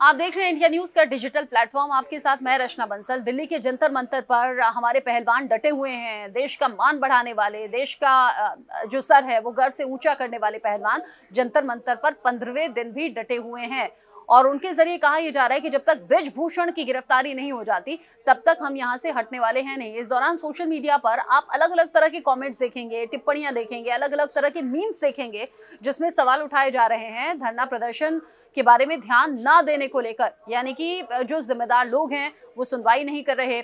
आप देख रहे हैं इंडिया न्यूज का डिजिटल प्लेटफॉर्म आपके साथ मैं रचना बंसल दिल्ली के जंतर मंतर पर हमारे पहलवान डटे हुए हैं देश का मान बढ़ाने वाले देश का जो सर है वो गर्व से ऊंचा करने वाले पहलवान जंतर मंतर पर पंद्रहवें दिन भी डटे हुए हैं और उनके जरिए कहा यह जा रहा है कि जब तक ब्रजभूषण की गिरफ्तारी नहीं हो जाती तब तक हम यहाँ से हटने वाले हैं नहीं इस दौरान सोशल मीडिया पर आप अलग अलग तरह के कॉमेंट्स देखेंगे टिप्पणियां देखेंगे अलग अलग तरह के मीम्स देखेंगे जिसमें सवाल उठाए जा रहे हैं धरना प्रदर्शन के बारे में ध्यान न देने को लेकर यानी कि जो जिम्मेदार लोग हैं वो सुनवाई नहीं कर रहे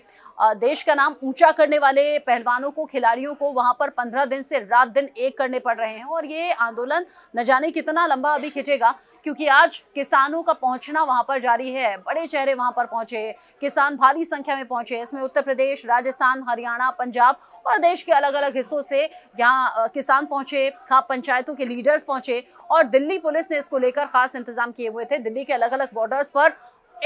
देश का नाम ऊंचा करने वाले पहलवानों को खिलाड़ियों को वहां पर पंद्रह दिन से रात दिन एक करने पड़ रहे हैं और ये आंदोलन न जाने कितना लंबा अभी खिंचेगा क्योंकि आज किसानों का पहुंचना वहां पर जारी है बड़े चेहरे वहां पर पहुंचे किसान भारी संख्या में पहुंचे इसमें उत्तर प्रदेश राजस्थान हरियाणा पंजाब और देश के अलग अलग हिस्सों से यहाँ किसान पहुंचे खाप पंचायतों के लीडर्स पहुंचे और दिल्ली पुलिस ने इसको लेकर खास इंतजाम किए हुए थे दिल्ली के अलग अलग बॉर्डर्स पर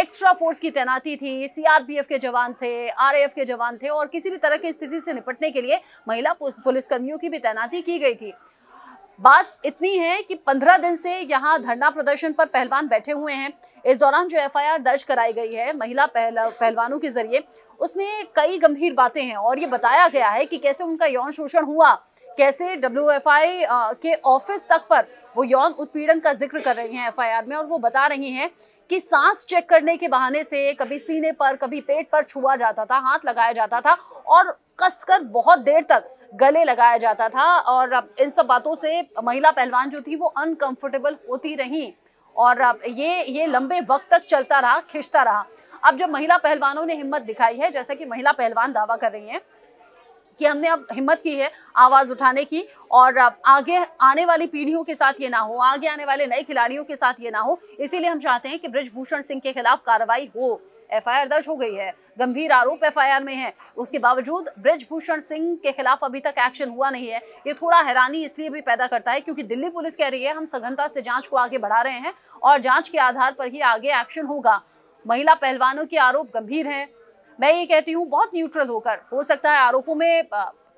एक्स्ट्रा फोर्स की तैनाती थी सीआरपीएफ के जवान थे आरएएफ के जवान थे और किसी भी तरह की स्थिति से निपटने के लिए महिला पुलिसकर्मियों की भी तैनाती की गई थी बात इतनी है कि पंद्रह दिन से यहाँ धरना प्रदर्शन पर पहलवान बैठे हुए हैं इस दौरान जो एफआईआर दर्ज कराई गई है महिला पहल, पहलवानों के जरिए उसमें कई गंभीर बातें हैं और ये बताया गया है कि कैसे उनका यौन शोषण हुआ कैसे डब्ल्यू के ऑफिस तक पर वो यौन उत्पीड़न का जिक्र कर रही हैं एफआईआर में और वो बता रही हैं कि सांस चेक करने के बहाने से कभी सीने पर कभी पेट पर छुआ जाता था हाथ लगाया जाता था और कसकर बहुत देर तक गले लगाया जाता था और इन सब बातों से महिला पहलवान जो थी वो अनकंफर्टेबल होती रही और ये ये लंबे वक्त तक चलता रहा खिंचता रहा अब जब महिला पहलवानों ने हिम्मत दिखाई है जैसा कि महिला पहलवान दावा कर रही हैं कि हमने अब हिम्मत की है आवाज़ उठाने की और आगे आने वाली पीढ़ियों के साथ ये ना हो आगे आने वाले नए खिलाड़ियों के साथ ये ना हो इसीलिए हम चाहते हैं कि ब्रजभूषण सिंह के खिलाफ कार्रवाई हो एफआईआर दर्ज हो गई है गंभीर आरोप एफआईआर में है उसके बावजूद ब्रजभूषण सिंह के खिलाफ अभी तक एक्शन हुआ नहीं है ये थोड़ा हैरानी इसलिए भी पैदा करता है क्योंकि दिल्ली पुलिस कह रही है हम सघनता से जांच को आगे बढ़ा रहे हैं और जांच के आधार पर ही आगे एक्शन होगा महिला पहलवानों के आरोप गंभीर हैं मैं ये कहती हूँ बहुत न्यूट्रल होकर हो सकता है आरोपों में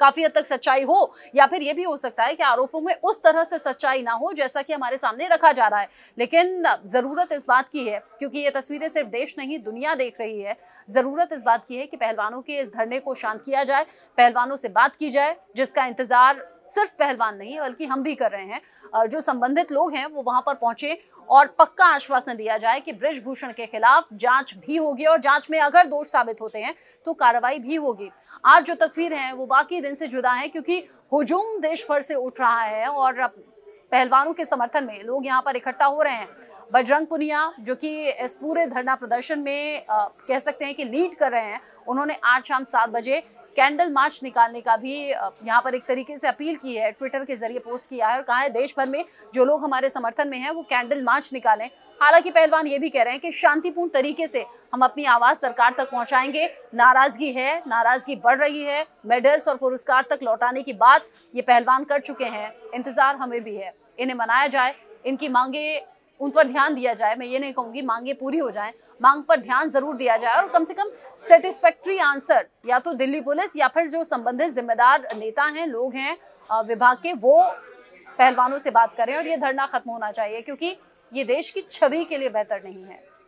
काफी हद तक सच्चाई हो या फिर ये भी हो सकता है कि आरोपों में उस तरह से सच्चाई ना हो जैसा कि हमारे सामने रखा जा रहा है लेकिन ज़रूरत इस बात की है क्योंकि ये तस्वीरें सिर्फ देश नहीं दुनिया देख रही है ज़रूरत इस बात की है कि पहलवानों के इस धरने को शांत किया जाए पहलवानों से बात की जाए जिसका इंतज़ार सिर्फ पहलवान नहीं बल्कि हम भी कर रहे हैं जो संबंधित लोग हैं वो वहां पर पहुंचे और पक्का आश्वासन दिया जाए कि ब्रजभूषण के खिलाफ जांच भी होगी और जांच में अगर दोष साबित होते हैं तो कार्रवाई भी होगी आज जो तस्वीर है वो बाकी दिन से जुदा है क्योंकि हुजूम देश भर से उठ रहा है और पहलवानों के समर्थन में लोग यहाँ पर इकट्ठा हो रहे हैं बजरंग पुनिया जो कि इस पूरे धरना प्रदर्शन में आ, कह सकते हैं कि लीड कर रहे हैं उन्होंने आज शाम सात बजे कैंडल मार्च निकालने का भी यहाँ पर एक तरीके से अपील की है ट्विटर के जरिए पोस्ट किया है और कहा है देश भर में जो लोग हमारे समर्थन में हैं वो कैंडल मार्च निकालें हालांकि पहलवान ये भी कह रहे हैं कि शांतिपूर्ण तरीके से हम अपनी आवाज़ सरकार तक पहुँचाएंगे नाराज़गी है नाराज़गी बढ़ रही है मेडल्स और पुरस्कार तक लौटाने की बात ये पहलवान कर चुके हैं इंतज़ार हमें भी है इन्हें मनाया जाए इनकी मांगे उन पर ध्यान दिया जाए मैं ये नहीं कहूंगी मांगे पूरी हो जाए मांग पर ध्यान जरूर दिया जाए और कम से कम सेटिस्फैक्ट्री आंसर या तो दिल्ली पुलिस या फिर जो संबंधित जिम्मेदार नेता हैं लोग हैं विभाग के वो पहलवानों से बात करें और ये धरना खत्म होना चाहिए क्योंकि ये देश की छवि के लिए बेहतर नहीं है